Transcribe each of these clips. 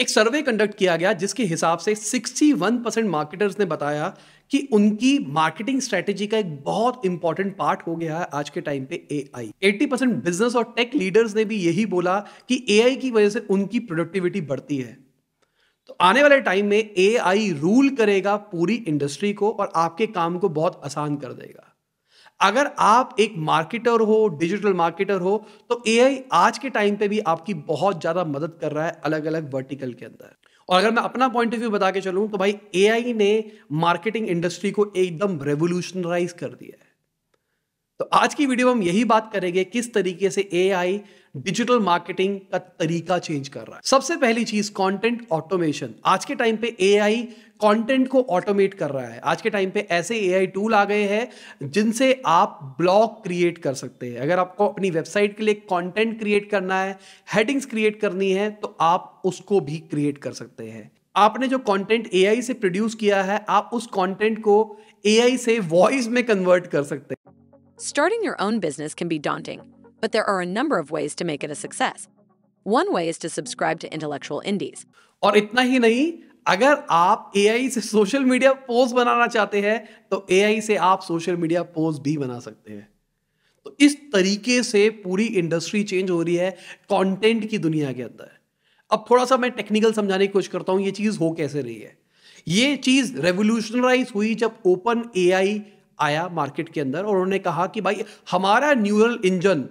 एक survey conduct किया गया जिसके हिसाब से 61 परसेंट मार्केटर्स ने बताया कि उनकी मार्केटिंग स्ट्रेटेजी का एक बहुत इंपॉर्टेंट पार्ट हो गया है आज के टाइम पे एआई 80 परसेंट बिजनेस और टेक लीडर्स ने भी यही बोला कि एआई की वजह से उनकी प्रोडक्टिविटी बढ़ती है तो आने वाले टाइम में आई रूल करेगा पूरी इंडस्ट्री को और आपके काम को बहुत आसान कर देगा अगर आप एक मार्केटर हो डिजिटल मार्केटर हो तो ए आज के टाइम पे भी आपकी बहुत ज़्यादा मदद कर रहा है अलग अलग वर्टिकल के अंदर और अगर मैं अपना पॉइंट ऑफ व्यू बता के चलूँ तो भाई ए ने मार्केटिंग इंडस्ट्री को एकदम रेवोल्यूशनराइज कर दिया है तो आज की वीडियो में हम यही बात करेंगे किस तरीके से ए डिजिटल मार्केटिंग का तरीका चेंज कर रहा है सबसे पहली चीज कंटेंट ऑटोमेशन आज के टाइम पे ए कंटेंट को ऑटोमेट कर रहा है आज के टाइम पे ऐसे एआई टूल आ गए हैं जिनसे आप ब्लॉग क्रिएट कर सकते हैं अगर आपको अपनी वेबसाइट के लिए कंटेंट क्रिएट करना है हेडिंग्स क्रिएट करनी है तो आप उसको भी क्रिएट कर सकते हैं आपने जो कंटेंट एआई से प्रोड्यूस किया है आप उस कंटेंट को एआई से वॉइस में कन्वर्ट कर सकते हैं Starting your own business can be daunting, but there are a number of ways to make it a success. One way is to subscribe to intellectual indies. और इतना ही नहीं अगर आप ए से सोशल मीडिया पोस्ट बनाना चाहते हैं तो ए से आप सोशल मीडिया पोस्ट भी बना सकते हैं तो इस तरीके से पूरी इंडस्ट्री चेंज हो रही है कंटेंट की दुनिया के अंदर अब थोड़ा सा मैं टेक्निकल समझाने की कोशिश करता हूं ये चीज हो कैसे रही है ये चीज रेवोल्यूशनराइज हुई जब ओपन आई आया मार्केट के अंदर और उन्होंने कहा कि भाई हमारा न्यूरल इंजन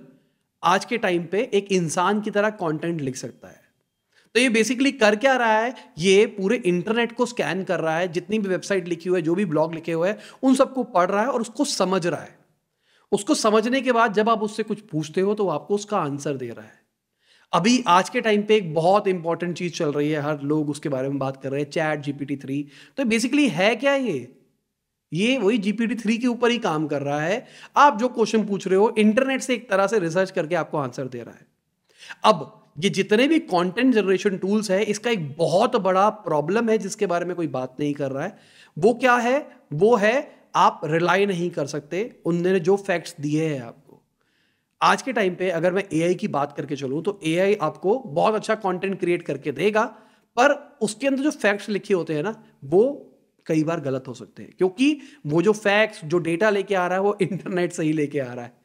आज के टाइम पे एक इंसान की तरह कंटेंट लिख सकता है तो ये बेसिकली कर क्या रहा है ये पूरे इंटरनेट को स्कैन कर रहा है जितनी भी वेबसाइट लिखी हुई है जो भी ब्लॉग लिखे हुए हैं उन सबको पढ़ रहा है और उसको समझ रहा है उसको समझने के बाद जब आप उससे कुछ पूछते हो तो वो आपको उसका आंसर दे रहा है अभी आज के टाइम पे एक बहुत इंपॉर्टेंट चीज चल रही है हर लोग उसके बारे में बात कर रहे हैं चैट जीपीटी थ्री तो बेसिकली है क्या ये ये वही जीपीटी थ्री के ऊपर ही काम कर रहा है आप जो क्वेश्चन पूछ रहे हो इंटरनेट से एक तरह से रिसर्च करके आपको आंसर दे रहा है अब ये जितने भी कंटेंट जनरेशन टूल्स है इसका एक बहुत बड़ा प्रॉब्लम है जिसके बारे में कोई बात नहीं कर रहा है वो क्या है वो है आप रिलाई नहीं कर सकते उनने जो फैक्ट्स दिए हैं आपको आज के टाइम पे अगर मैं एआई की बात करके चलूँ तो एआई आपको बहुत अच्छा कंटेंट क्रिएट करके देगा पर उसके अंदर जो फैक्ट्स लिखे होते हैं ना वो कई बार गलत हो सकते हैं क्योंकि वो जो फैक्ट्स जो डेटा लेके आ रहा है वो इंटरनेट से ही लेके आ रहा है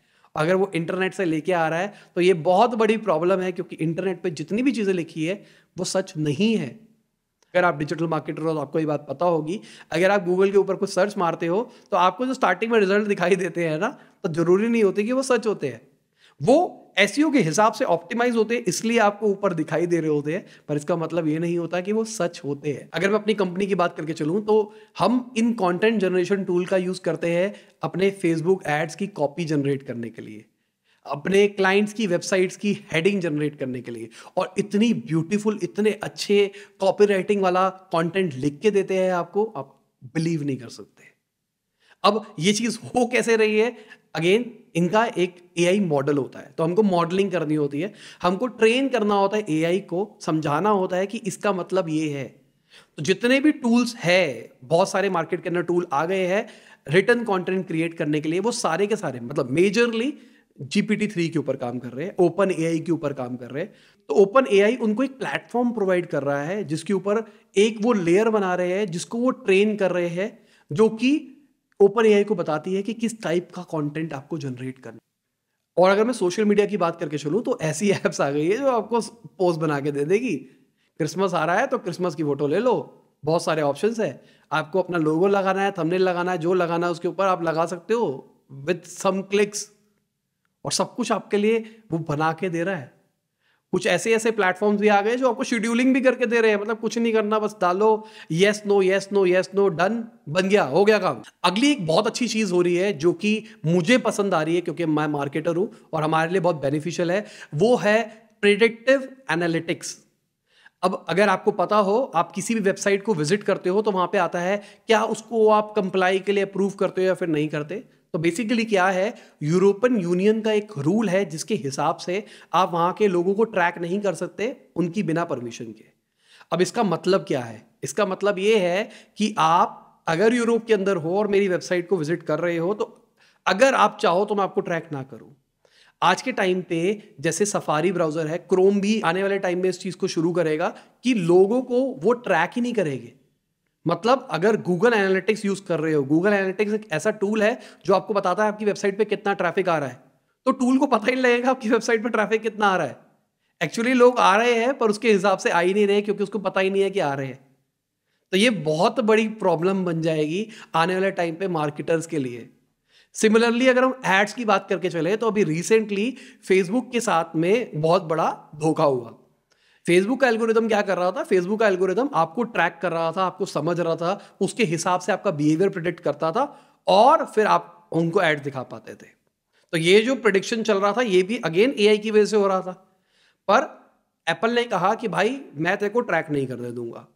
अगर वो इंटरनेट से लेके आ रहा है तो ये बहुत बड़ी प्रॉब्लम है क्योंकि इंटरनेट पे जितनी भी चीज़ें लिखी है वो सच नहीं है अगर आप डिजिटल मार्केटर हो तो आपको ये बात पता होगी अगर आप गूगल के ऊपर कुछ सर्च मारते हो तो आपको जो स्टार्टिंग में रिजल्ट दिखाई देते हैं ना तो जरूरी नहीं होते कि वो सच होते हैं वो एस e के हिसाब से ऑप्टिमाइज होते हैं इसलिए आपको ऊपर दिखाई दे रहे होते हैं पर इसका मतलब ये नहीं होता कि वो सच होते हैं अगर मैं अपनी कंपनी की बात करके चलूँ तो हम इन कॉन्टेंट जनरेशन टूल का यूज़ करते हैं अपने फेसबुक एड्स की कॉपी जनरेट करने के लिए अपने क्लाइंट्स की वेबसाइट्स की हेडिंग जनरेट करने के लिए और इतनी ब्यूटीफुल इतने अच्छे कॉपी वाला कंटेंट लिख के देते हैं आपको आप बिलीव नहीं कर सकते अब ये चीज़ हो कैसे रही है अगेन इनका एक एआई मॉडल होता है तो हमको मॉडलिंग करनी होती है हमको ट्रेन करना होता है एआई को समझाना होता है कि इसका मतलब ये है तो जितने भी टूल्स है बहुत सारे मार्केट के अंदर टूल आ गए हैं रिटर्न कंटेंट क्रिएट करने के लिए वो सारे के सारे मतलब मेजरली जीपीटी थ्री के ऊपर काम कर रहे हैं ओपन ए के ऊपर काम कर रहे हैं तो ओपन ए उनको एक प्लेटफॉर्म प्रोवाइड कर रहा है जिसके ऊपर एक वो लेयर बना रहे हैं जिसको वो ट्रेन कर रहे हैं जो कि ओपन एआई को बताती है कि किस टाइप का कंटेंट आपको जनरेट करना और अगर मैं सोशल मीडिया की बात करके चलूँ तो ऐसी ऐप्स आ गई है जो आपको पोस्ट बना के दे देगी क्रिसमस आ रहा है तो क्रिसमस की फ़ोटो ले लो बहुत सारे ऑप्शंस है आपको अपना लोगो लगाना है थंबनेल लगाना है जो लगाना है उसके ऊपर आप लगा सकते हो विथ सम क्लिक्स और सब कुछ आपके लिए वो बना के दे रहा है कुछ ऐसे ऐसे प्लेटफॉर्म्स भी आ गए जो आपको शेड्यूलिंग भी करके दे रहे हैं मतलब कुछ नहीं करना बस डालो yes no yes no yes no done बन गया हो गया काम अगली एक बहुत अच्छी चीज हो रही है जो कि मुझे पसंद आ रही है क्योंकि मैं मार्केटर हूं और हमारे लिए बहुत बेनिफिशियल है वो है प्रिडिक्टिव एनालिटिक्स अब अगर आपको पता हो आप किसी भी वेबसाइट को विजिट करते हो तो वहां पे आता है क्या उसको आप कंप्लाई के लिए अप्रूव करते हो या फिर नहीं करते तो बेसिकली क्या है यूरोपियन यूनियन का एक रूल है जिसके हिसाब से आप वहां के लोगों को ट्रैक नहीं कर सकते उनकी बिना परमिशन के अब इसका मतलब क्या है इसका मतलब ये है कि आप अगर यूरोप के अंदर हो और मेरी वेबसाइट को विजिट कर रहे हो तो अगर आप चाहो तो मैं आपको ट्रैक ना करूं आज के टाइम पे जैसे सफारी ब्राउज़र है क्रोम भी आने वाले टाइम में इस चीज़ को शुरू करेगा कि लोगों को वो ट्रैक ही नहीं करेंगे मतलब अगर गूगल एनालिटिक्स यूज कर रहे हो गूगल एनालिटिक्स एक ऐसा टूल है जो आपको बताता है आपकी वेबसाइट पे कितना ट्रैफिक आ रहा है तो टूल को पता ही नहीं लगेगा आपकी वेबसाइट पे ट्रैफिक कितना आ रहा है एक्चुअली लोग आ रहे हैं पर उसके हिसाब से आ ही नहीं रहे क्योंकि उसको पता ही नहीं है कि आ रहे हैं तो ये बहुत बड़ी प्रॉब्लम बन जाएगी आने वाले टाइम पे मार्केटर्स के लिए सिमिलरली अगर हम एड्स की बात करके चले तो अभी रिसेंटली फेसबुक के साथ में बहुत बड़ा धोखा हुआ फेसबुक का एल्गोरिदम क्या कर रहा था फेसबुक का एल्गोरिदम आपको ट्रैक कर रहा था आपको समझ रहा था उसके हिसाब से आपका बिहेवियर प्रिडिक्ट करता था और फिर आप उनको एड दिखा पाते थे तो ये जो प्रोडिक्शन चल रहा था ये भी अगेन ए की वजह से हो रहा था पर एप्पल ने कहा कि भाई मैं तेरे को ट्रैक नहीं करने दूंगा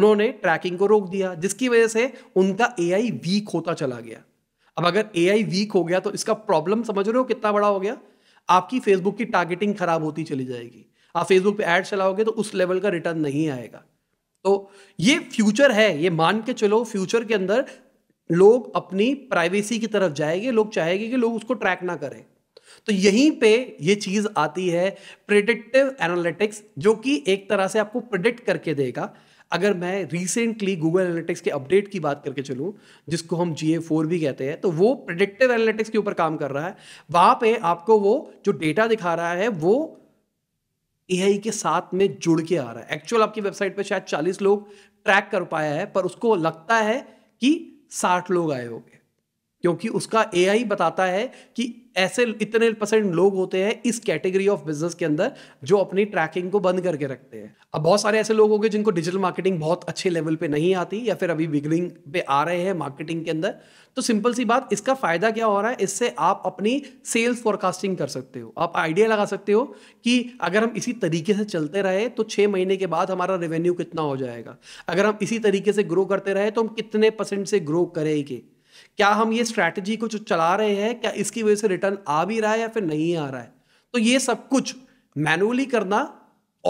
उन्होंने ट्रैकिंग को रोक दिया जिसकी वजह से उनका ए वीक होता चला गया अब अगर ए वीक हो गया तो इसका प्रॉब्लम समझ रहे हो कितना बड़ा हो गया आपकी फेसबुक की टारगेटिंग खराब होती चली जाएगी आप फेसबुक पे एड चलाओगे तो उस लेवल का रिटर्न नहीं आएगा तो ये फ्यूचर है ये मान के चलो फ्यूचर के अंदर लोग अपनी प्राइवेसी की तरफ जाएंगे लोग चाहेंगे कि लोग उसको ट्रैक ना करें तो यहीं पे ये चीज आती है प्रिडिक्टिव एनालिटिक्स जो कि एक तरह से आपको प्रिडिक्ट करके देगा अगर मैं रिसेंटली गूगल एनालिटिक्स के अपडेट की बात करके चलूँ जिसको हम जी ए फोर भी कहते हैं तो वो प्रिडिक्टिव एनालिटिक्स के ऊपर काम कर रहा है वहाँ पे आपको वो जो डेटा दिखा रहा है वो एआई के साथ में जुड़ के आ रहा है एक्चुअल आपकी वेबसाइट पे शायद 40 लोग ट्रैक कर पाया है पर उसको लगता है कि 60 लोग आए होंगे क्योंकि उसका ए बताता है कि ऐसे इतने परसेंट लोग होते हैं इस कैटेगरी ऑफ बिजनेस के अंदर जो अपनी ट्रैकिंग को बंद करके रखते हैं अब बहुत सारे ऐसे लोग होंगे जिनको डिजिटल मार्केटिंग बहुत अच्छे लेवल पे नहीं आती या फिर अभी बिगनिंग पे आ रहे हैं मार्केटिंग के अंदर तो सिंपल सी बात इसका फायदा क्या हो रहा है इससे आप अपनी सेल्स फोरकास्टिंग कर सकते हो आप आइडिया लगा सकते हो कि अगर हम इसी तरीके से चलते रहे तो छः महीने के बाद हमारा रेवेन्यू कितना हो जाएगा अगर हम इसी तरीके से ग्रो करते रहे तो हम कितने परसेंट से ग्रो करेंगे क्या हम ये स्ट्रैटेजी को जो चला रहे हैं क्या इसकी वजह से रिटर्न आ भी रहा है या फिर नहीं आ रहा है तो ये सब कुछ मैनुअली करना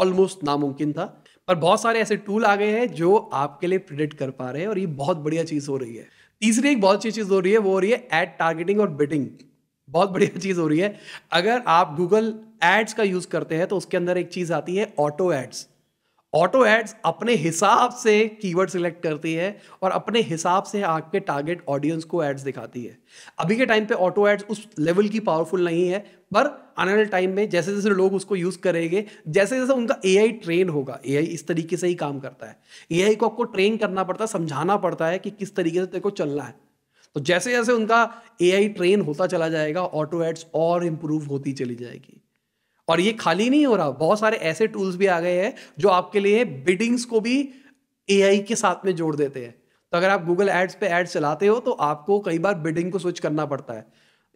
ऑलमोस्ट नामुमकिन था पर बहुत सारे ऐसे टूल आ गए हैं जो आपके लिए प्रिडिक्ट कर पा रहे हैं और ये बहुत बढ़िया चीज़ हो रही है तीसरी एक बहुत अच्छी चीज़ हो रही है वो हो रही है एड टारगेटिंग और बिटिंग बहुत बढ़िया चीज़ हो रही है अगर आप गूगल एड्स का यूज़ करते हैं तो उसके अंदर एक चीज़ आती है ऑटो एड्स ऑटो एड्स अपने हिसाब से कीवर्ड सिलेक्ट करती है और अपने हिसाब से आपके टारगेट ऑडियंस को एड्स दिखाती है अभी के टाइम पे ऑटो एड्स उस लेवल की पावरफुल नहीं है पर आने वाले टाइम में जैसे जैसे लोग उसको यूज़ करेंगे जैसे जैसे उनका ए ट्रेन होगा ए इस तरीके से ही काम करता है ए को आपको ट्रेन करना पड़ता है समझाना पड़ता है कि किस तरीके से तेरे को चलना है तो जैसे जैसे उनका ए ट्रेन होता चला जाएगा ऑटो एड्स और इम्प्रूव होती चली जाएगी और ये खाली नहीं हो रहा बहुत सारे ऐसे टूल्स भी आ गए हैं जो आपके लिए बिडिंग्स को भी ए के साथ में जोड़ देते हैं तो अगर आप गूगल एड्स पे एड्स चलाते हो तो आपको कई बार बिडिंग को स्विच करना पड़ता है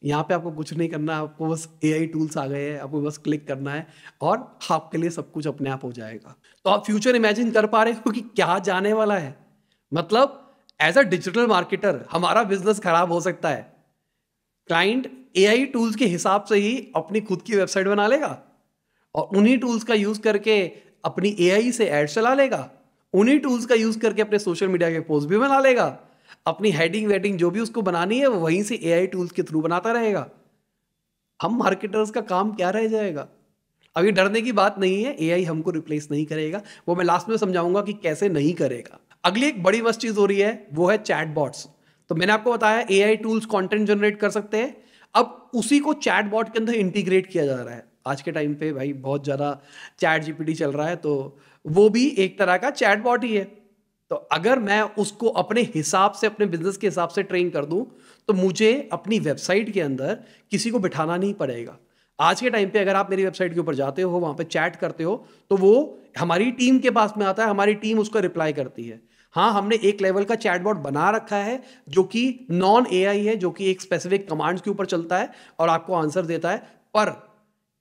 यहाँ पे आपको कुछ नहीं करना आपको बस ए टूल्स आ गए हैं आपको बस क्लिक करना है और आपके लिए सब कुछ अपने आप हो जाएगा तो आप फ्यूचर इमेजिन कर पा रहे हो कि क्या जाने वाला है मतलब एज अ डिजिटल मार्केटर हमारा बिजनेस खराब हो सकता है क्लाइंट एआई टूल्स के हिसाब से ही अपनी खुद की वेबसाइट बना लेगा और उन्हीं टूल्स का यूज करके अपनी एआई से एड चला लेगा उन्हीं टूल्स का यूज करके अपने सोशल मीडिया के पोस्ट भी बना लेगा अपनी हेडिंग वेडिंग जो भी उसको बनानी है वो वहीं से एआई टूल्स के थ्रू बनाता रहेगा हम मार्केटर्स का काम क्या रह जाएगा अभी डरने की बात नहीं है एआई हमको रिप्लेस नहीं करेगा वो मैं लास्ट में समझाऊंगा कि कैसे नहीं करेगा अगली एक बड़ी मस्त चीज हो रही है वो है चैट बॉट्स तो मैंने आपको बताया एआई टूल्स कंटेंट जनरेट कर सकते हैं अब उसी को चैट बॉट के अंदर इंटीग्रेट किया जा रहा है आज के टाइम पे भाई बहुत ज़्यादा चैट जीपीटी चल रहा है तो वो भी एक तरह का चैट बॉट ही है तो अगर मैं उसको अपने हिसाब से अपने बिजनेस के हिसाब से ट्रेन कर दूं तो मुझे अपनी वेबसाइट के अंदर किसी को बिठाना नहीं पड़ेगा आज के टाइम पे अगर आप मेरी वेबसाइट के ऊपर जाते हो वहां पे चैट करते हो तो वो हमारी टीम के पास में आता है हमारी टीम उसका रिप्लाई करती है हाँ हमने एक लेवल का चैटबॉट बना रखा है जो कि नॉन ए है जो कि एक स्पेसिफिक कमांड्स के ऊपर चलता है और आपको आंसर देता है पर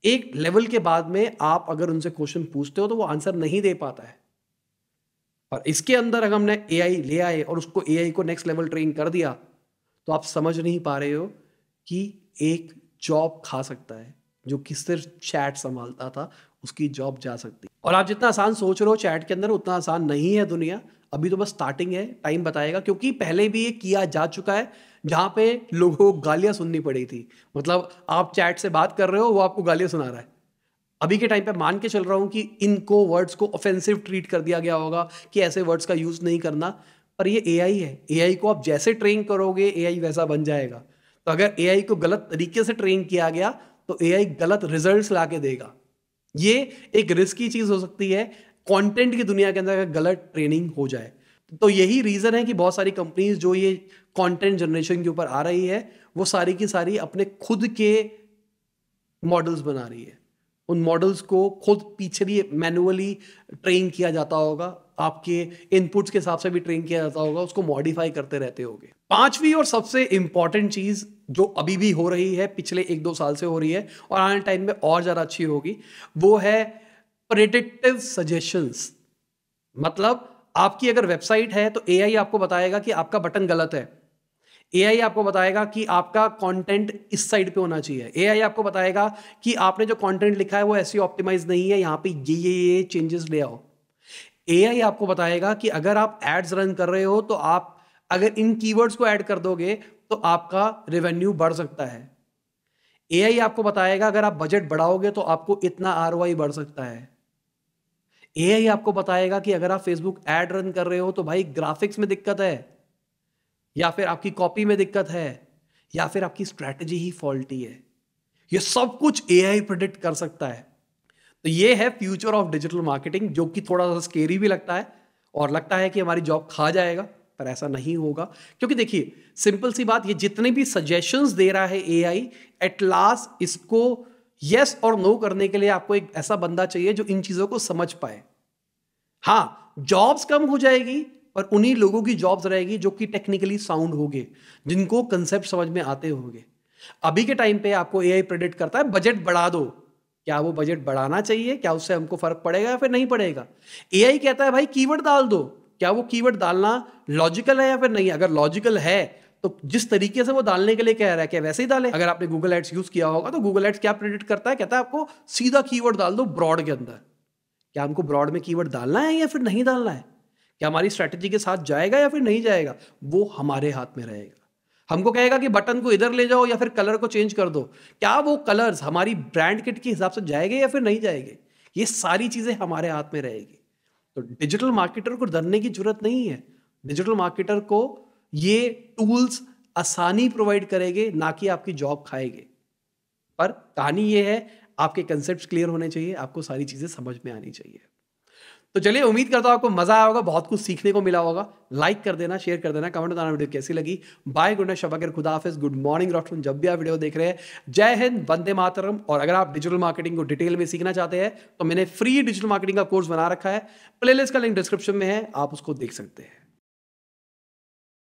एक लेवल के बाद में आप अगर उनसे क्वेश्चन पूछते हो तो वो आंसर नहीं दे पाता है और इसके अंदर अगर हमने आई ले आए और उसको ए को नेक्स्ट लेवल ट्रेन कर दिया तो आप समझ नहीं पा रहे हो कि एक जॉब खा सकता है जो कि सिर्फ चैट संभालता था उसकी जॉब जा सकती और आप जितना आसान सोच रहे हो चैट के अंदर उतना आसान नहीं है दुनिया अभी तो बस स्टार्टिंग है टाइम बताएगा क्योंकि पहले भी ये किया जा चुका है जहाँ पे लोगों को गालियाँ सुननी पड़ी थी मतलब आप चैट से बात कर रहे हो वो आपको गालियाँ सुना रहा है अभी के टाइम पे मान के चल रहा हूँ कि इनको वर्ड्स को ऑफेंसिव ट्रीट कर दिया गया होगा कि ऐसे वर्ड्स का यूज़ नहीं करना पर ये ए है ए को आप जैसे ट्रेन करोगे ए वैसा बन जाएगा तो अगर ए को गलत तरीके से ट्रेन किया गया तो ए गलत रिजल्ट ला के देगा ये एक रिस्की चीज हो सकती है कंटेंट की दुनिया के अंदर गलत ट्रेनिंग हो जाए तो यही रीज़न है कि बहुत सारी कंपनीज जो ये कंटेंट जनरेशन के ऊपर आ रही है वो सारी की सारी अपने खुद के मॉडल्स बना रही है उन मॉडल्स को खुद पीछे भी मैनुअली ट्रेन किया जाता होगा आपके इनपुट्स के हिसाब से भी ट्रेन किया जाता होगा उसको मॉडिफाई करते रहते होगे पांचवी और सबसे इंपॉर्टेंट चीज जो अभी भी हो रही है पिछले एक दो साल से हो रही है और आने टाइम में और ज्यादा अच्छी होगी वो है प्रेडिक्टिव सजेशंस मतलब आपकी अगर वेबसाइट है तो ए आपको बताएगा कि आपका बटन गलत है ए आपको बताएगा कि आपका कंटेंट इस साइड पे होना चाहिए ए आपको बताएगा कि आपने जो कंटेंट लिखा है वो ऐसी ऑप्टिमाइज नहीं है यहाँ पे ये ये ये चेंजेस ले आओ आई आपको बताएगा कि अगर आप एड्स रन कर रहे हो तो आप अगर इन कीवर्ड्स को ऐड कर दोगे तो आपका रेवेन्यू बढ़ सकता है ए आई आपको बताएगा अगर आप बजट बढ़ाओगे तो आपको इतना आर बढ़ सकता है ए आई आपको बताएगा कि अगर आप फेसबुक एड रन कर रहे हो तो भाई ग्राफिक्स में दिक्कत है या फिर आपकी कॉपी में दिक्कत है या फिर आपकी स्ट्रेटेजी ही फॉल्टी है ये सब कुछ ए आई प्रिडिक्ट कर सकता है तो ये है फ्यूचर ऑफ डिजिटल मार्केटिंग जो कि थोड़ा सा स्केरी भी लगता है और लगता है कि हमारी जॉब खा जाएगा पर ऐसा नहीं होगा क्योंकि देखिए सिंपल सी बात ये जितने भी सजेशंस दे रहा है एआई एट लास्ट इसको यस और नो करने के लिए आपको एक ऐसा बंदा चाहिए जो इन चीज़ों को समझ पाए हाँ जॉब्स कम हो जाएगी पर उन्हीं लोगों की जॉब्स रहेगी जो कि टेक्निकली साउंड होंगे जिनको कंसेप्ट समझ में आते होंगे अभी के टाइम पे आपको एआई प्रेडिक्ट करता है बजट बढ़ा दो क्या वो बजट बढ़ाना चाहिए क्या उससे हमको फर्क पड़ेगा या फिर नहीं पड़ेगा ए कहता है भाई कीवर्ड डाल दो क्या वो कीवर्ड डालना लॉजिकल है या फिर नहीं अगर लॉजिकल है तो जिस तरीके से वो डालने के लिए कह रहा है क्या वैसे ही डालें अगर आपने गूगल एड्स यूज किया होगा तो गूगल एड्स क्या प्रेडिक्ट करता है कहता है आपको सीधा कीवर्ड डाल दो ब्रॉड के अंदर क्या हमको ब्रॉड में कीवर्ड डालना है या फिर नहीं डालना है क्या हमारी स्ट्रैटेजी के साथ जाएगा या फिर नहीं जाएगा वो हमारे हाथ में रहेगा हमको कहेगा कि बटन को इधर ले जाओ या फिर कलर को चेंज कर दो क्या वो कलर्स हमारी ब्रांड किट के हिसाब से जाएंगे या फिर नहीं जाएंगे ये सारी चीज़ें हमारे हाथ में रहेगी तो डिजिटल मार्केटर को डरने की जरूरत नहीं है डिजिटल मार्केटर को ये टूल्स आसानी प्रोवाइड करेंगे ना कि आपकी जॉब खाएंगे पर कहानी ये है आपके कंसेप्ट क्लियर होने चाहिए आपको सारी चीज़ें समझ में आनी चाहिए तो चलिए उम्मीद करता हूँ आपको मजा आया होगा बहुत कुछ सीखने को मिला होगा लाइक कर देना शेयर कर देना कमेंट बताना वीडियो कैसी लगी बाय गुड नाइट शबाकर खुदा हाफिज गुड मॉर्निंग आफ्टरनून जब भी आप वीडियो देख रहे हैं जय हिंद वंदे मातरम और अगर आप डिजिटल मार्केटिंग को डिटेल में सीखना चाहते हैं तो मैंने फ्री डिजिटल मार्केटिंग का कोर्स बना रखा है प्लेलिस्ट का लिंक डिस्क्रिप्शन में है आप उसको देख सकते हैं